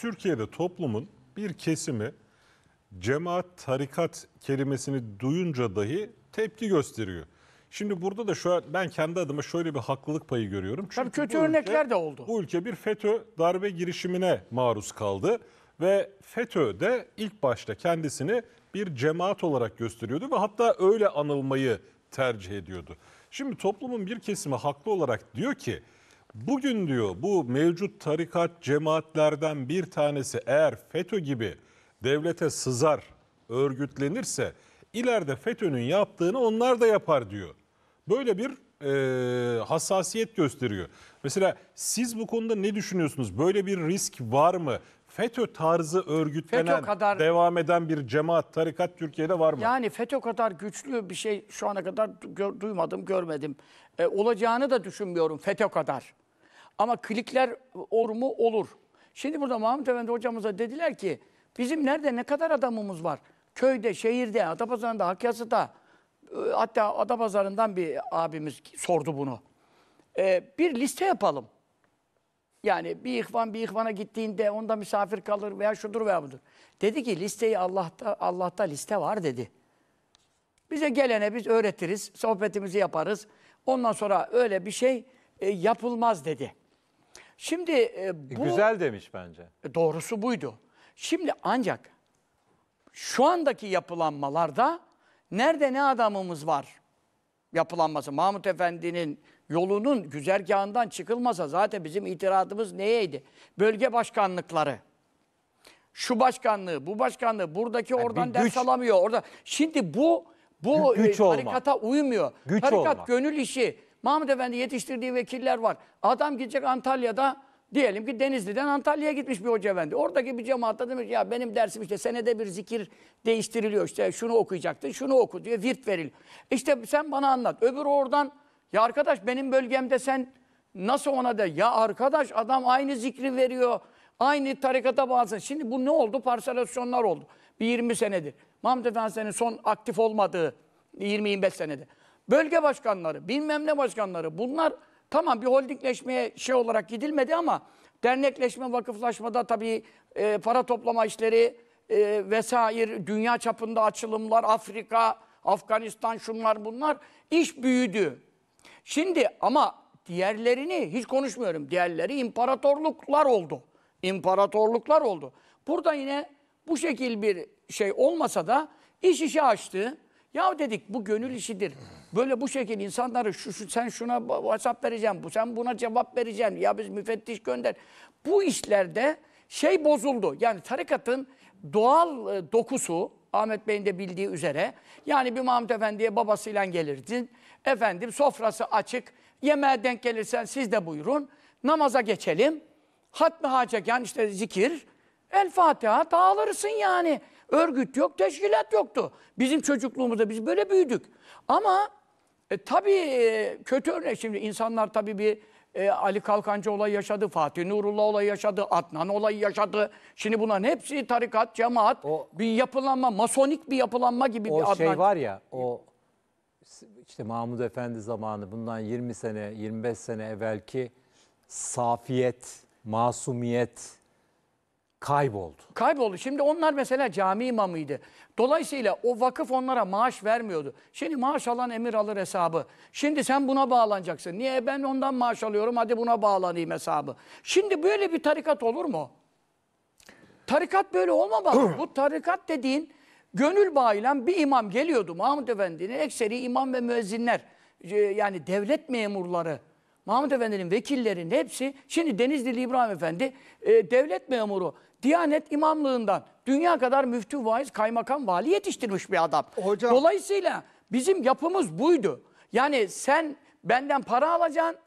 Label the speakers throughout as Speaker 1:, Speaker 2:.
Speaker 1: Türkiye'de toplumun bir kesimi cemaat, tarikat kelimesini duyunca dahi tepki gösteriyor. Şimdi burada da şu an ben kendi adıma şöyle bir haklılık payı görüyorum. Çünkü Tabii kötü örnekler de oldu. Bu ülke bir FETÖ darbe girişimine maruz kaldı ve FETÖ de ilk başta kendisini bir cemaat olarak gösteriyordu ve hatta öyle anılmayı tercih ediyordu. Şimdi toplumun bir kesimi haklı olarak diyor ki Bugün diyor bu mevcut tarikat cemaatlerden bir tanesi eğer FETÖ gibi devlete sızar, örgütlenirse ileride FETÖ'nün yaptığını onlar da yapar diyor. Böyle bir e, hassasiyet gösteriyor. Mesela siz bu konuda ne düşünüyorsunuz? Böyle bir risk var mı? FETÖ tarzı örgütlenen, FETÖ kadar- devam eden bir cemaat, tarikat Türkiye'de var mı?
Speaker 2: Yani FETÖ kadar güçlü bir şey şu ana kadar gör- duymadım, görmedim. E, olacağını da düşünmüyorum FETÖ kadar. Ama klikler or mu olur. Şimdi burada Mahmut Efendi hocamıza dediler ki bizim nerede ne kadar adamımız var? Köyde, şehirde, Adapazarı'nda, Hakyazı'da e, hatta Adapazarı'ndan bir abimiz sordu bunu. E, bir liste yapalım. Yani bir ihvan bir ihvana gittiğinde onda misafir kalır veya şudur veya budur. Dedi ki listeyi Allah'ta Allah'ta liste var dedi. Bize gelene biz öğretiriz, sohbetimizi yaparız. Ondan sonra öyle bir şey e, yapılmaz dedi. Şimdi e, e bu güzel
Speaker 1: demiş bence.
Speaker 2: E, doğrusu buydu. Şimdi ancak şu andaki yapılanmalarda nerede ne adamımız var? yapılanması, Mahmut Efendi'nin yolunun güzergahından çıkılmasa zaten bizim itiradımız neyeydi? Bölge başkanlıkları. Şu başkanlığı, bu başkanlığı, buradaki yani oradan ders alamıyor. Orada şimdi bu bu güç e, tarikata olma. uymuyor. Güç Tarikat olma. gönül işi. Mahmut Efendi yetiştirdiği vekiller var. Adam gidecek Antalya'da Diyelim ki Denizli'den Antalya'ya gitmiş bir hoca efendi. Oradaki bir cemaatta demiş ya benim dersim işte senede bir zikir değiştiriliyor. İşte şunu okuyacaktın, şunu oku diye virt veril. İşte sen bana anlat. Öbür oradan ya arkadaş benim bölgemde sen nasıl ona de? Ya arkadaş adam aynı zikri veriyor. Aynı tarikata bağlısın. Şimdi bu ne oldu? Parselasyonlar oldu. Bir 20 senedir. Mahmut Efendi senin son aktif olmadığı 20-25 senedir. Bölge başkanları, bilmem ne başkanları bunlar Tamam bir holdingleşmeye şey olarak gidilmedi ama dernekleşme, vakıflaşmada tabii e, para toplama işleri e, vesaire, dünya çapında açılımlar, Afrika, Afganistan şunlar bunlar iş büyüdü. Şimdi ama diğerlerini hiç konuşmuyorum. Diğerleri imparatorluklar oldu. İmparatorluklar oldu. Burada yine bu şekil bir şey olmasa da iş işi açtı. Ya dedik bu gönül işidir. Böyle bu şekilde insanları şu, şu sen şuna WhatsApp vereceğim, bu sen buna cevap vereceğim Ya biz müfettiş gönder. Bu işlerde şey bozuldu. Yani tarikatın doğal e, dokusu Ahmet Bey'in de bildiği üzere yani bir Mahmut Efendi'ye babasıyla gelirdin. Efendim sofrası açık. Yemeğe denk gelirsen siz de buyurun. Namaza geçelim. Hatmi haca yani işte zikir. El Fatiha dağılırsın yani. Örgüt yok, teşkilat yoktu. Bizim çocukluğumuzda biz böyle büyüdük. Ama e, tabii e, kötü örnek şimdi insanlar tabii bir e, Ali Kalkancı olayı yaşadı, Fatih Nurullah olayı yaşadı, Adnan olayı yaşadı. Şimdi bunların hepsi tarikat, cemaat, o, bir yapılanma, masonik bir yapılanma gibi bir O şey var
Speaker 1: ya, o işte Mahmud Efendi zamanı bundan 20 sene, 25
Speaker 2: sene evvelki safiyet, masumiyet, Kayboldu. Kayboldu. Şimdi onlar mesela cami imamıydı. Dolayısıyla o vakıf onlara maaş vermiyordu. Şimdi maaş alan emir alır hesabı. Şimdi sen buna bağlanacaksın. Niye ben ondan maaş alıyorum hadi buna bağlanayım hesabı. Şimdi böyle bir tarikat olur mu? Tarikat böyle olmamalı. Bu tarikat dediğin gönül bağıyla bir imam geliyordu. Mahmut Efendi'nin ekseri imam ve müezzinler e, yani devlet memurları Mahmut Efendi'nin vekillerinin hepsi şimdi Denizli İbrahim Efendi e, devlet memuru. Diyanet imamlığından dünya kadar müftü, vaiz, kaymakam, vali yetiştirmiş bir adam. Hocam. Dolayısıyla bizim yapımız buydu. Yani sen benden para alacaksın,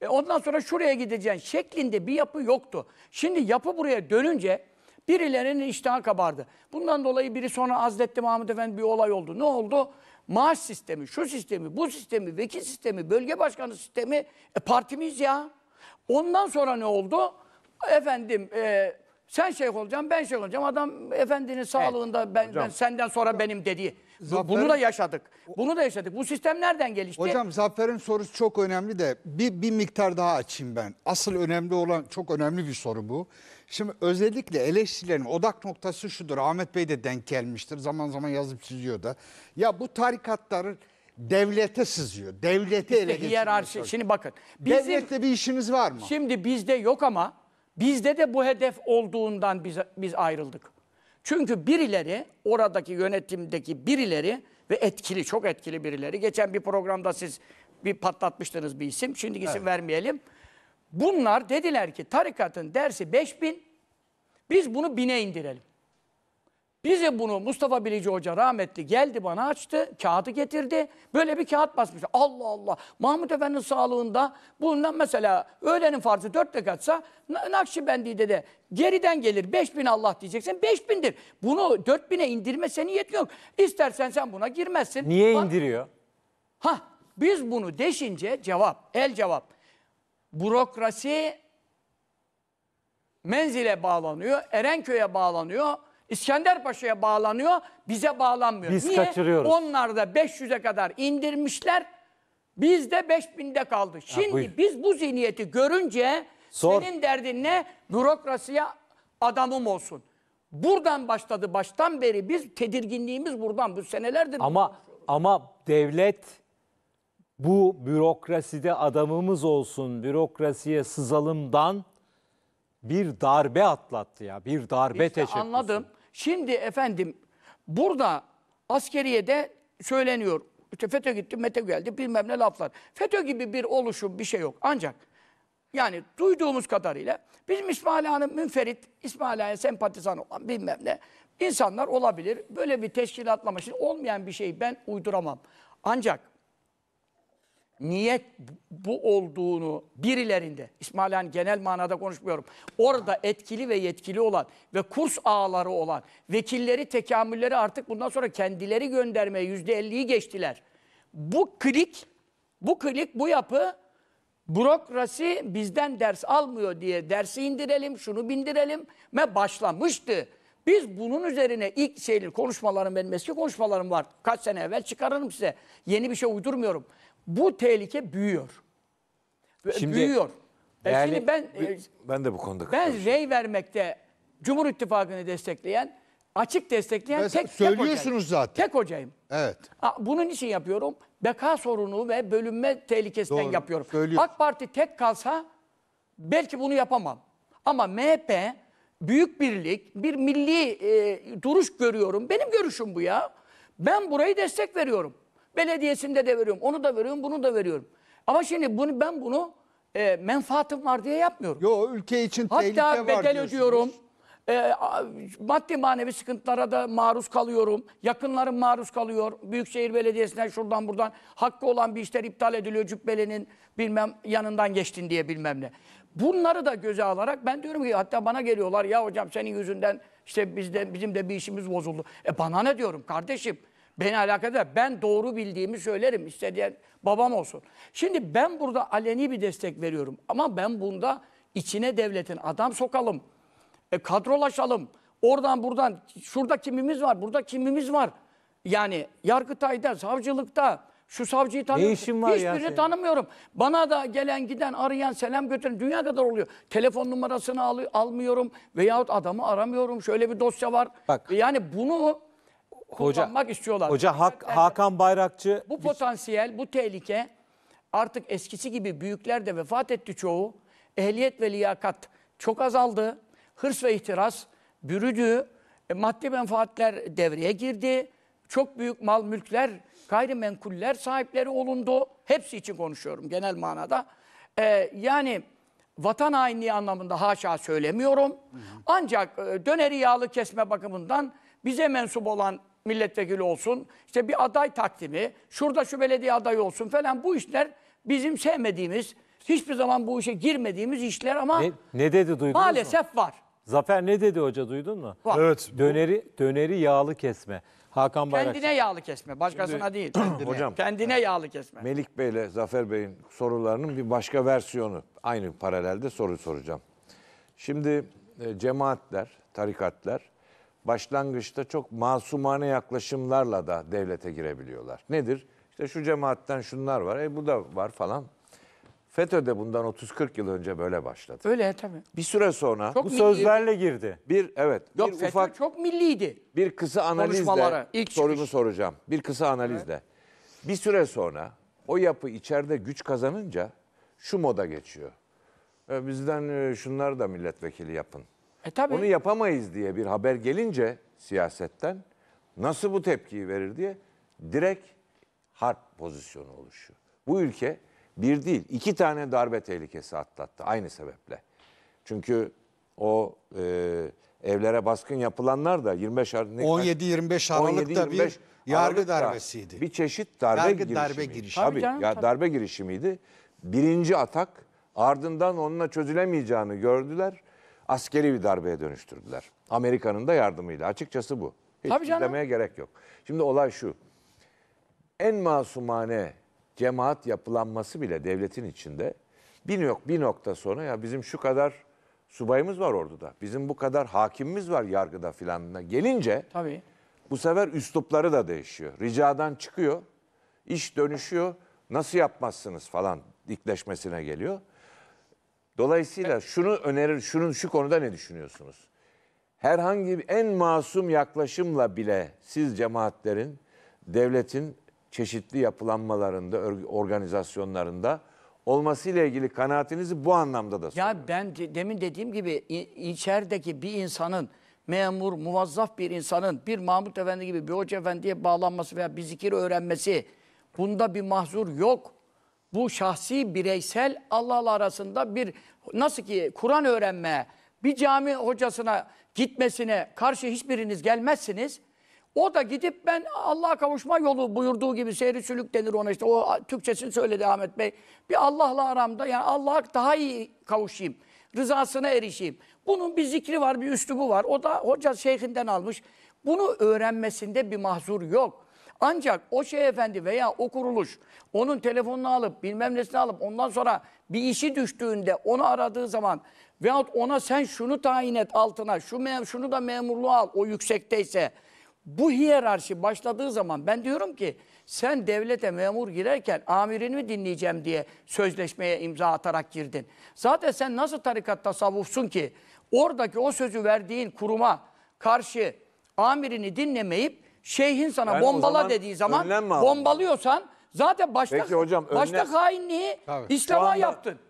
Speaker 2: e, ondan sonra şuraya gideceksin şeklinde bir yapı yoktu. Şimdi yapı buraya dönünce birilerinin iştahı kabardı. Bundan dolayı biri sonra Hazreti Mahmud Efendi bir olay oldu. Ne oldu? Maaş sistemi, şu sistemi, bu sistemi, vekil sistemi, bölge başkanı sistemi e, partimiz ya. Ondan sonra ne oldu? Efendim e, sen şeyh olacaksın, ben şeyh olacağım. Adam efendinin sağlığında ben, Hocam. ben senden sonra benim dediği. Zaferin- Bunu da yaşadık. Bunu da yaşadık. Bu sistem nereden gelişti? Hocam Zafer'in sorusu çok önemli de bir, bir miktar daha açayım ben. Asıl önemli olan çok önemli bir soru bu. Şimdi özellikle eleştirilerin odak noktası şudur. Ahmet Bey de denk gelmiştir. Zaman zaman yazıp çiziyor da. Ya bu tarikatları devlete sızıyor. Devlete ele geçiriyor. Şimdi bakın. Bizim Devletle bir işiniz var mı? şimdi bizde yok ama Bizde de bu hedef olduğundan biz, biz ayrıldık. Çünkü birileri, oradaki yönetimdeki birileri ve etkili, çok etkili birileri. Geçen bir programda siz bir patlatmıştınız bir isim. Şimdi isim evet. vermeyelim. Bunlar dediler ki tarikatın dersi 5000, biz bunu bine indirelim. Bize bunu Mustafa Bilici Hoca rahmetli geldi bana açtı. Kağıdı getirdi. Böyle bir kağıt basmış. Allah Allah. Mahmut Efendi'nin sağlığında bundan mesela öğlenin farzı dört rekatsa Nakşibendi'de de geriden gelir. Beş bin Allah diyeceksin. Beş bindir. Bunu dört bine indirme seni yetmiyor İstersen sen buna girmezsin. Niye Bak, indiriyor? Ha biz bunu deşince cevap, el cevap. Bürokrasi menzile bağlanıyor, Erenköy'e bağlanıyor, İskender Paşa'ya bağlanıyor, bize bağlanmıyor. Biz Niye? kaçırıyoruz. Onlar da 500'e kadar indirmişler, biz de 5000'de kaldık. Şimdi buyur. biz bu zihniyeti görünce Sor. senin derdin ne? Bürokrasiye adamım olsun. Buradan başladı, baştan beri biz tedirginliğimiz buradan, bu senelerdir. Ama
Speaker 1: ama devlet bu bürokraside adamımız olsun, bürokrasiye sızalımdan bir darbe atlattı ya. Bir darbe İşte teşebbüsü.
Speaker 2: anladım. Şimdi efendim burada askeriyede söyleniyor. İşte FETÖ gitti, METÖ geldi bilmem ne laflar. FETÖ gibi bir oluşum bir şey yok. Ancak yani duyduğumuz kadarıyla bizim İsmail Han'ın münferit, İsmail Han'ın sempatizan olan bilmem ne insanlar olabilir. Böyle bir teşkilatlaması olmayan bir şey ben uyduramam. Ancak niyet bu olduğunu birilerinde, İsmail Han genel manada konuşmuyorum, orada etkili ve yetkili olan ve kurs ağları olan vekilleri, tekamülleri artık bundan sonra kendileri göndermeye yüzde elliyi geçtiler. Bu klik, bu klik, bu yapı bürokrasi bizden ders almıyor diye dersi indirelim, şunu bindirelim ve başlamıştı. Biz bunun üzerine ilk şeyli konuşmalarım benim eski konuşmalarım var. Kaç sene evvel çıkarırım size. Yeni bir şey uydurmuyorum. Bu tehlike büyüyor. Şimdi, büyüyor. E, değerli, Şimdi ben e,
Speaker 1: ben de bu konuda
Speaker 2: ben rey vermekte Cumhur İttifakı'nı destekleyen, açık destekleyen Mesela tek söylüyorsunuz tek hocayım. zaten. Tek hocayım. Evet. Bunun için yapıyorum. Beka sorunu ve bölünme tehlikesinden Doğru, yapıyorum. Söylüyorum. AK Parti tek kalsa belki bunu yapamam. Ama MHP büyük birlik, bir milli e, duruş görüyorum. Benim görüşüm bu ya. Ben burayı destek veriyorum. Belediyesinde de veriyorum. Onu da veriyorum, bunu da veriyorum. Ama şimdi bunu ben bunu e, menfaatim var diye yapmıyorum. Yo ülke için Hatta tehlike var Hatta bedel ödüyorum. E, maddi manevi sıkıntılara da maruz kalıyorum. Yakınlarım maruz kalıyor. Büyükşehir Belediyesi'nden şuradan buradan hakkı olan bir işler iptal ediliyor. Cübbelenin bilmem yanından geçtin diye bilmem ne. Bunları da göze alarak ben diyorum ki hatta bana geliyorlar ya hocam senin yüzünden işte bizde bizim de bir işimiz bozuldu. E bana ne diyorum kardeşim? Beni alakadar. Ben doğru bildiğimi söylerim. İsteyen babam olsun. Şimdi ben burada aleni bir destek veriyorum. Ama ben bunda içine devletin adam sokalım. E, kadrolaşalım. Oradan buradan şurada kimimiz var, burada kimimiz var. Yani Yargıtay'da, savcılıkta, şu savcıyı tanımıyorum. Ne işin Hiçbirini tanımıyorum. Bana da gelen giden arayan selam götüren dünya kadar oluyor. Telefon numarasını al almıyorum veyahut adamı aramıyorum. Şöyle bir dosya var. Bak. Yani bunu kullanmak hoca, istiyorlar. Hoca Hak,
Speaker 1: Hakan Bayrakçı...
Speaker 2: Bu potansiyel, bu tehlike artık eskisi gibi büyükler de vefat etti çoğu. Ehliyet ve liyakat çok azaldı. Hırs ve ihtiras bürüdü. E, maddi menfaatler devreye girdi. Çok büyük mal mülkler, gayrimenkuller sahipleri olundu. Hepsi için konuşuyorum genel manada. E, yani vatan hainliği anlamında haşa söylemiyorum. Hı hı. Ancak e, döneri yağlı kesme bakımından bize mensup olan milletvekili olsun, işte bir aday takdimi, şurada şu belediye adayı olsun falan bu işler bizim sevmediğimiz, hiçbir zaman bu işe girmediğimiz işler ama Ne,
Speaker 1: ne dedi duydunuz mu? maalesef var. Zafer ne dedi hoca duydun mu? Var. Evet. Döneri döneri yağlı kesme. Hakan Bayrak. Kendine
Speaker 2: yağlı kesme, başkasına değil. Kendine, Hocam. kendine yağlı kesme.
Speaker 1: Melik Bey ile Zafer Bey'in sorularının bir başka versiyonu. Aynı paralelde soru soracağım. Şimdi e, cemaatler, tarikatlar başlangıçta çok masumane yaklaşımlarla da devlete girebiliyorlar. Nedir? İşte şu cemaatten şunlar var, e bu da var falan. FETÖ de bundan 30-40 yıl önce böyle başladı. Öyle tabii. Bir süre sonra çok bu milli. sözlerle girdi. Bir evet. Yok, bir FETÖ ufak
Speaker 2: çok milliydi.
Speaker 1: Bir kısa analizle ilk sorumu çıkış. soracağım. Bir kısa analizle. Evet. Bir süre sonra o yapı içeride güç kazanınca şu moda geçiyor. E, bizden e, şunlar da milletvekili yapın. E, tabii. Onu yapamayız diye bir haber gelince siyasetten nasıl bu tepkiyi verir diye direkt harp pozisyonu oluşuyor. Bu ülke bir değil iki tane darbe tehlikesi atlattı aynı sebeple. Çünkü o e, evlere baskın yapılanlar da 25 ar 17-25 Aralık'ta 17, bir yargı darbesiydi. Bir çeşit darbe yargı girişimi. Darbe girişimi. Tabii, tabii canım, ya darbe girişimiydi. Birinci atak ardından onunla çözülemeyeceğini gördüler askeri bir darbeye dönüştürdüler. Amerika'nın da yardımıyla. Açıkçası bu. Hiç Tabii canım. izlemeye gerek yok. Şimdi olay şu. En masumane cemaat yapılanması bile devletin içinde bir, yok bir nokta sonra ya bizim şu kadar subayımız var orduda. Bizim bu kadar hakimimiz var yargıda filanına gelince Tabii. bu sefer üslupları da değişiyor. Ricadan çıkıyor, iş dönüşüyor, nasıl yapmazsınız falan dikleşmesine geliyor. Dolayısıyla evet. şunu önerir, şunun şu konuda ne düşünüyorsunuz? Herhangi bir en masum yaklaşımla bile siz cemaatlerin, devletin çeşitli yapılanmalarında, organizasyonlarında olması ile ilgili
Speaker 2: kanaatinizi bu anlamda da soruyorum. Ya ben demin dediğim gibi içerideki bir insanın memur, muvazzaf bir insanın bir Mahmut Efendi gibi bir hoca efendiye bağlanması veya bir zikir öğrenmesi bunda bir mahzur yok bu şahsi bireysel Allah'la arasında bir nasıl ki Kur'an öğrenme bir cami hocasına gitmesine karşı hiçbiriniz gelmezsiniz. O da gidip ben Allah'a kavuşma yolu buyurduğu gibi seyri sülük denir ona işte o Türkçesini söyledi Ahmet Bey. Bir Allah'la aramda yani Allah'a daha iyi kavuşayım, rızasına erişeyim. Bunun bir zikri var, bir üslubu var. O da hoca şeyhinden almış. Bunu öğrenmesinde bir mahzur yok. Ancak o şey efendi veya o kuruluş onun telefonunu alıp bilmem nesini alıp ondan sonra bir işi düştüğünde onu aradığı zaman veyahut ona sen şunu tayin et altına şu mem şunu da memurluğu al o yüksekteyse bu hiyerarşi başladığı zaman ben diyorum ki sen devlete memur girerken amirini mi dinleyeceğim diye sözleşmeye imza atarak girdin. Zaten sen nasıl tarikat tasavvufsun ki oradaki o sözü verdiğin kuruma karşı amirini dinlemeyip şeyhin sana Yani bombala zaman dediği zaman bombalıyorsan zaten başta Peki hocam, başta önlem- hainliği İslam'a yaptın.